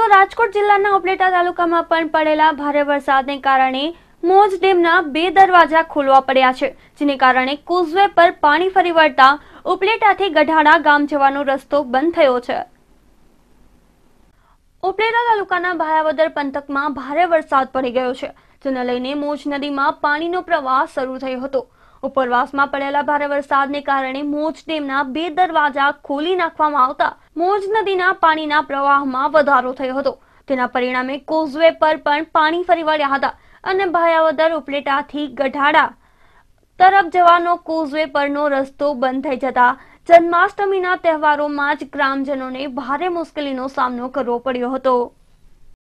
તો રાજકોટ જિલ્લાના ઉપલેટા તાલુકામાં પણ પડેલા ભારે વરસાદને કારણે મોજ ડેમના બે દરવાજા ખોલવા પડ્યા છે જેને કારણે કોઝવે પર પાણી ફરી વળતા ઉપલેટાથી ગઢાડા ગામ જવાનો રસ્તો બંધ થયો છે ઉપલેટા તાલુકાના ભાયાવદર પંથકમાં ભારે વરસાદ પડી ગયો છે જેને લઈને મોજ નદીમાં પાણીનો પ્રવાહ શરૂ થયો હતો ઉપરવાસમાં પડેલા ભારે વરસાદને કારણે મોજ ડેમના બે દરવાજા ખોલી નાખવામાં આવતા મોજ નદીના પાણીના પ્રવાહમાં વધારો થયો હતો તેના પરિણામે કોઝવે પર પણ પાણી ફરી વળ્યા હતા અને ભાયાવદર ઉપલેટાથી ગઢાડા તરફ જવાનો કોઝવે પરનો રસ્તો બંધ થઈ જતા જન્માષ્ટમીના તહેવારોમાં જ ગ્રામજનોને ભારે મુશ્કેલીનો સામનો કરવો પડ્યો હતો